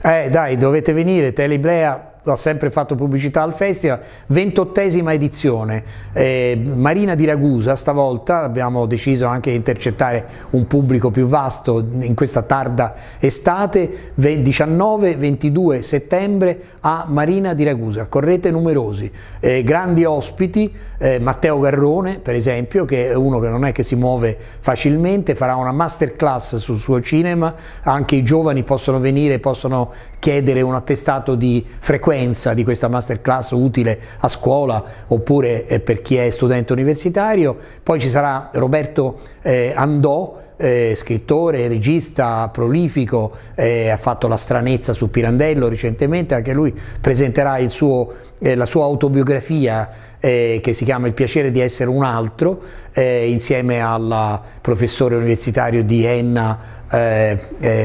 Eh dai, dovete venire, Teliblea ha sempre fatto pubblicità al festival, ventottesima edizione, eh, Marina di Ragusa stavolta, abbiamo deciso anche di intercettare un pubblico più vasto in questa tarda estate, 19-22 settembre a Marina di Ragusa, correte numerosi, eh, grandi ospiti, eh, Matteo Garrone per esempio, che è uno che non è che si muove facilmente, farà una masterclass sul suo cinema, anche i giovani possono venire, possono chiedere un attestato di frequenza conseguenza di questa masterclass utile a scuola oppure eh, per chi è studente universitario. Poi ci sarà Roberto eh, Andò, eh, scrittore, regista prolifico, eh, ha fatto La stranezza su Pirandello recentemente, anche lui presenterà suo, eh, la sua autobiografia eh, che si chiama Il piacere di essere un altro, insieme al professore universitario di Enna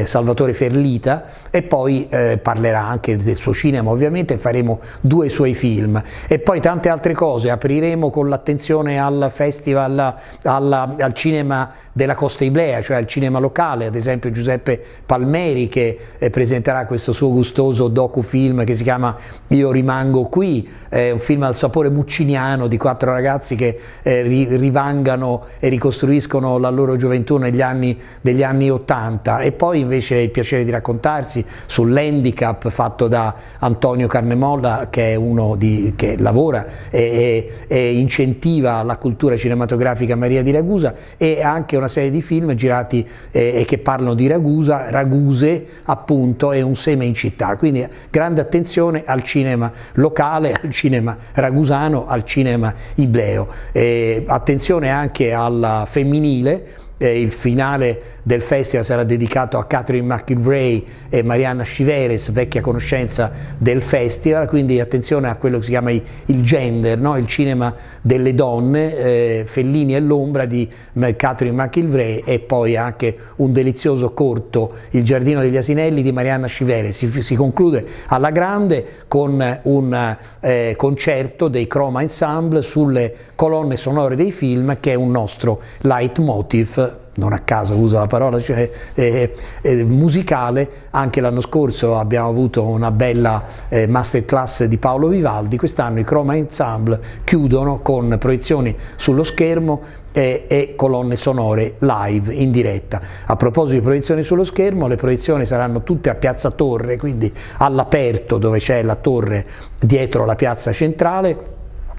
Salvatore Ferlita e poi parlerà anche del suo cinema ovviamente sicuramente faremo due suoi film e poi tante altre cose, apriremo con l'attenzione al festival, alla, al cinema della Costa Iblea, cioè al cinema locale, ad esempio Giuseppe Palmeri che eh, presenterà questo suo gustoso docufilm che si chiama Io rimango qui, è un film al sapore mucciniano di quattro ragazzi che eh, rivangano e ricostruiscono la loro gioventù negli anni, degli anni 80 e poi invece il piacere di raccontarsi sull'handicap fatto da Antonio Antonio Carnemolla che è uno di, che lavora e, e, e, incentiva la cultura cinematografica Maria di Ragusa e anche una serie di film girati e che parlano di Ragusa, Raguse appunto è un seme in città, quindi grande attenzione al cinema locale, al cinema ragusano, al cinema ibleo, e attenzione anche alla femminile eh, il finale del festival sarà dedicato a Catherine McIlvray e Mariana Sciveres, vecchia conoscenza del festival, quindi attenzione a quello che si chiama il gender, no? il cinema delle donne, eh, Fellini e l'ombra di Catherine McIlvray e poi anche un delizioso corto, Il giardino degli asinelli di Mariana Sciveres. Si, si conclude alla grande con un eh, concerto dei Chroma Ensemble sulle colonne sonore dei film che è un nostro leitmotiv non a caso uso la parola, cioè, eh, eh, eh, musicale. Anche l'anno scorso abbiamo avuto una bella eh, masterclass di Paolo Vivaldi, quest'anno i Chroma Ensemble chiudono con proiezioni sullo schermo e, e, colonne sonore live in diretta. A proposito di proiezioni sullo schermo, le proiezioni saranno tutte a Piazza Torre, quindi all'aperto dove c'è la torre dietro la piazza centrale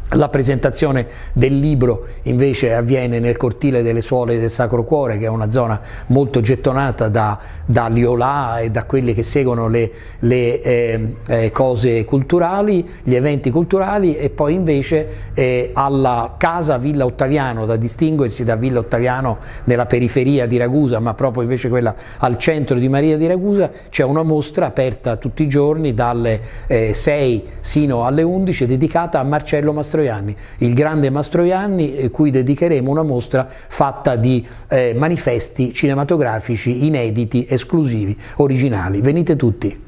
la presentazione del libro invece avviene nel cortile delle suole del Sacro Cuore, che è una zona molto gettonata da, da Liolà e da quelli che seguono le, le ehm, eh, cose culturali, gli eventi culturali e poi invece eh, alla casa Villa Ottaviano, da distinguersi da Villa Ottaviano nella periferia di Ragusa, ma proprio invece quella al centro di Maria di Ragusa, c'è una mostra aperta tutti i giorni dalle eh, 6 sino alle 11 dedicata a Marcello Mastroni Mastroianni, il grande Mastroianni, eh, cui dedicheremo una mostra fatta di eh, manifesti cinematografici inediti, esclusivi, originali. Venite tutti!